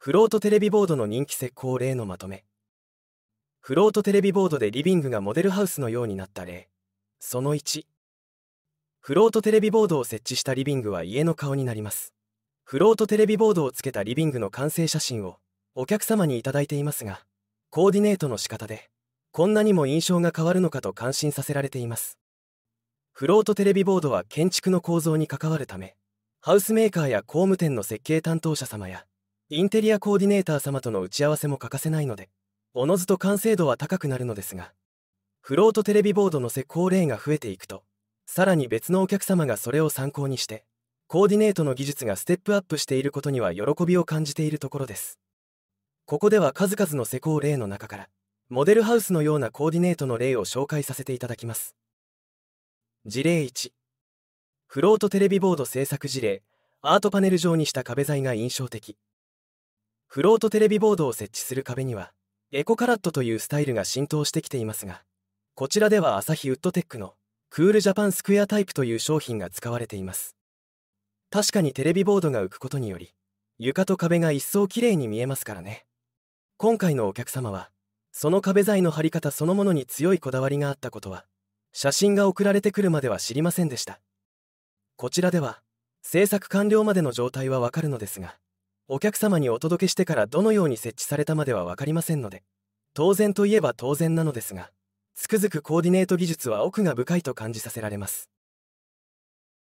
フロートテレビボードの人気石膏例のまとめフロートテレビボードでリビングがモデルハウスのようになった例その1フロートテレビボードを設置したリビングは家の顔になりますフロートテレビボードをつけたリビングの完成写真をお客様にいただいていますがコーディネートの仕方でこんなにも印象が変わるのかと感心させられていますフロートテレビボードは建築の構造に関わるためハウスメーカーや工務店の設計担当者様やインテリアコーディネーター様との打ち合わせも欠かせないのでおのずと完成度は高くなるのですがフロートテレビボードの施工例が増えていくとさらに別のお客様がそれを参考にしてコーディネートの技術がステップアップしていることには喜びを感じているところですここでは数々の施工例の中からモデルハウスのようなコーディネートの例を紹介させていただきます事例1フロートテレビボード制作事例アートパネル状にした壁材が印象的フロートテレビボードを設置する壁にはエコカラットというスタイルが浸透してきていますがこちらではアサヒウッドテックのクールジャパンスクエアタイプという商品が使われています確かにテレビボードが浮くことにより床と壁が一層きれいに見えますからね今回のお客様はその壁材の貼り方そのものに強いこだわりがあったことは写真が送られてくるまでは知りませんでしたこちらでは制作完了までの状態はわかるのですがお客様にお届けしてからどのように設置されたまでは分かりませんので当然といえば当然なのですがつくづくコーディネート技術は奥が深いと感じさせられます